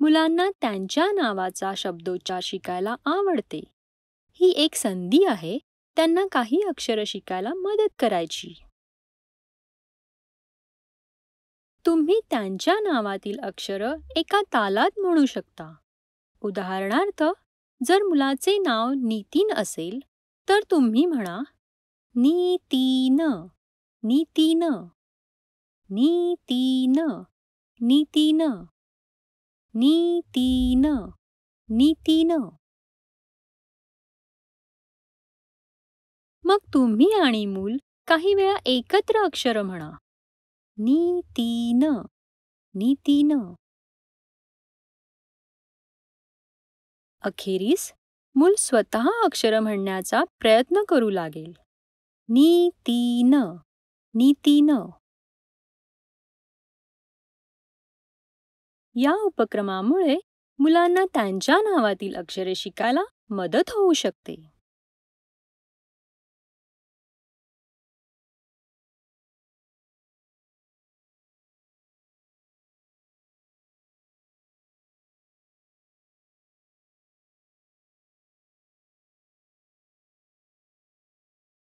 मुलांना त्यांच्या नावाचा शब्दोच्चार शिकायला आवडते ही एक संधी आहे त्यांना काही अक्षरं शिकायला मदत करायची तुम्ही त्यांच्या नावातील अक्षरं एका तालात म्हणू शकता उदाहरणार्थ जर मुलाचे नाव नितीन असेल तर तुम्ही म्हणा नीतीन नितीन नीतीन नितीन नीतीन नीतीन मग तुम्ही आणि मूल काही वेळा एकत्र अक्षर म्हणा नीतीन नीतीन अखेरीस मूल स्वतः अक्षर म्हणण्याचा प्रयत्न करू लागेल नीतीन नीतीन या उपक्रमामुळे मुलांना त्यांच्या नावातील अक्षरे शिकायला मदत होऊ शकते